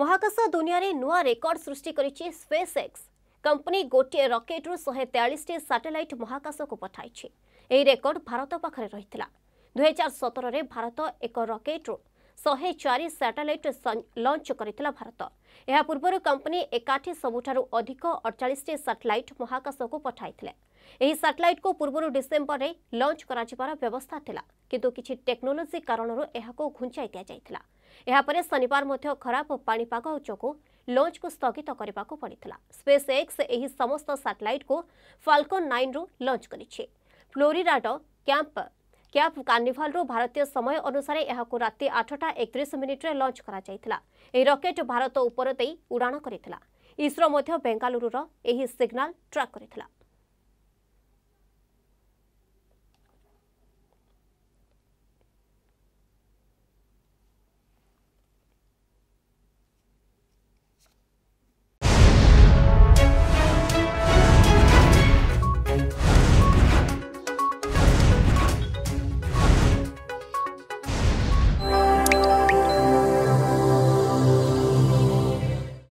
ମହାକାଶ ଦୁନିଆରେ ନୂଆ ରେକର୍ଡ ସୃଷ୍ଟି କରିଛି ସ୍ପେସ୍ ଏକ୍ସ କମ୍ପାନୀ ଗୋଟିଏ ରକେଟ୍ରୁ ଶହେ ତେୟାଳିଶଟି ସାଟେଲାଇଟ୍ ମହାକାଶକୁ ପଠାଇଛି ଏହି ରେକର୍ଡ ଭାରତ ପାଖରେ ରହିଥିଲା ଦୁଇହଜାର ସତରରେ ଭାରତ ଏକ ରକେଟ୍ରୁ ଶହେ ଚାରି ସାଟେଲାଇଟ୍ ଲଞ୍ଚ କରିଥିଲା ଭାରତ ଏହା ପୂର୍ବରୁ କମ୍ପାନୀ ଏକାଠି ସବୁଠାରୁ ଅଧିକ ଅଡ଼ଚାଳିଶଟି ସାଟେଲାଇଟ୍ ମହାକାଶକୁ ପଠାଇଥିଲେ ଏହି ସାଟେଲାଇଟ୍କୁ ପୂର୍ବରୁ ଡିସେମ୍ବରରେ ଲଞ୍ଚ କରାଯିବାର ବ୍ୟବସ୍ଥା ଥିଲା କିନ୍ତୁ କିଛି ଟେକ୍ନୋଲୋଜି କାରଣରୁ ଏହାକୁ ଘୁଞ୍ଚାଇ ଦିଆଯାଇଥିଲା ଏହାପରେ ଶନିବାର ମଧ୍ୟ ଖରାପ ପାଣିପାଗ ଯୋଗୁଁ ଲଞ୍ଚକୁ ସ୍ଥଗିତ କରିବାକୁ ପଡ଼ିଥିଲା ସ୍ପେସ୍ ଏକ୍ସ ଏହି ସମସ୍ତ ସାଟେଲାଇଟ୍କୁ ଫାଲକନ୍ ନାଇନ୍ରୁ ଲଞ୍ଚ କରିଛି ଫ୍ଲୋରିଡାଡ କ୍ୟାମ୍ପ କ୍ୟାପ୍ କାର୍ଣ୍ଣିଭାଲ୍ରୁ ଭାରତୀୟ ସମୟ ଅନୁସାରେ ଏହାକୁ ରାତି ଆଠଟା ଏକତିରିଶ ମିନିଟ୍ରେ ଲଞ୍ଚ କରାଯାଇଥିଲା ଏହି ରକେଟ୍ ଭାରତ ଉପର ଦେଇ ଉଡ଼ାଣ କରିଥିଲା ଇସ୍ରୋ ମଧ୍ୟ ବେଙ୍ଗାଲୁରୁର ଏହି ସିଗ୍ନାଲ୍ ଟ୍ରାକ୍ କରିଥିଲା